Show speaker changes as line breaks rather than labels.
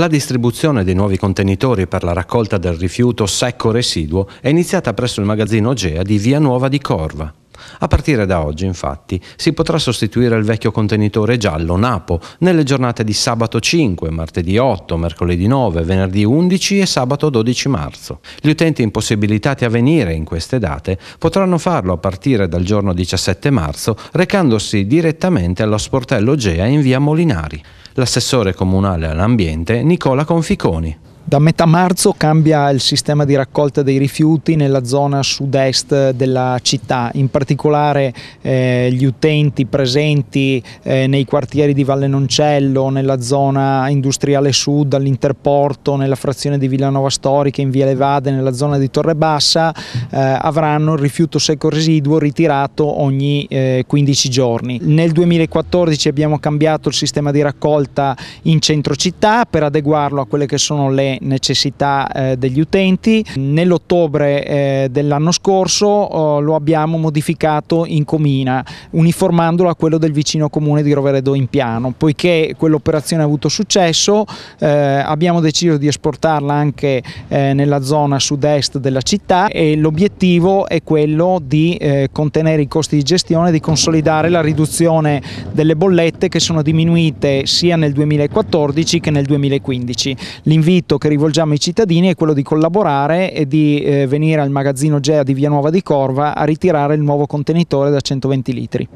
La distribuzione dei nuovi contenitori per la raccolta del rifiuto secco residuo è iniziata presso il magazzino Ogea di Via Nuova di Corva. A partire da oggi, infatti, si potrà sostituire il vecchio contenitore giallo Napo nelle giornate di sabato 5, martedì 8, mercoledì 9, venerdì 11 e sabato 12 marzo. Gli utenti impossibilitati a venire in queste date potranno farlo a partire dal giorno 17 marzo recandosi direttamente allo sportello Gea in via Molinari l'assessore comunale all'ambiente Nicola Conficoni.
Da metà marzo cambia il sistema di raccolta dei rifiuti nella zona sud-est della città, in particolare eh, gli utenti presenti eh, nei quartieri di Valle Noncello, nella zona industriale sud, all'interporto, nella frazione di Villanova Storica, in Via Levade, nella zona di Torrebassa, eh, avranno il rifiuto secco residuo ritirato ogni 15 eh, giorni. Nel 2014 abbiamo cambiato il sistema di raccolta in centro città per adeguarlo a quelle che sono le necessità eh, degli utenti. Nell'ottobre eh, dell'anno scorso oh, lo abbiamo modificato in Comina, uniformandolo a quello del vicino comune di Roveredo in Piano. Poiché quell'operazione ha avuto successo, eh, abbiamo deciso di esportarla anche eh, nella zona sud-est della città e l'obiettivo è quello di eh, contenere i costi di gestione, di consolidare la riduzione delle bollette che sono diminuite sia nel 2014 che nel 2015. L'invito che rivolgiamo ai cittadini è quello di collaborare e di eh, venire al magazzino GEA di Via Nuova di Corva a ritirare il nuovo contenitore da 120 litri.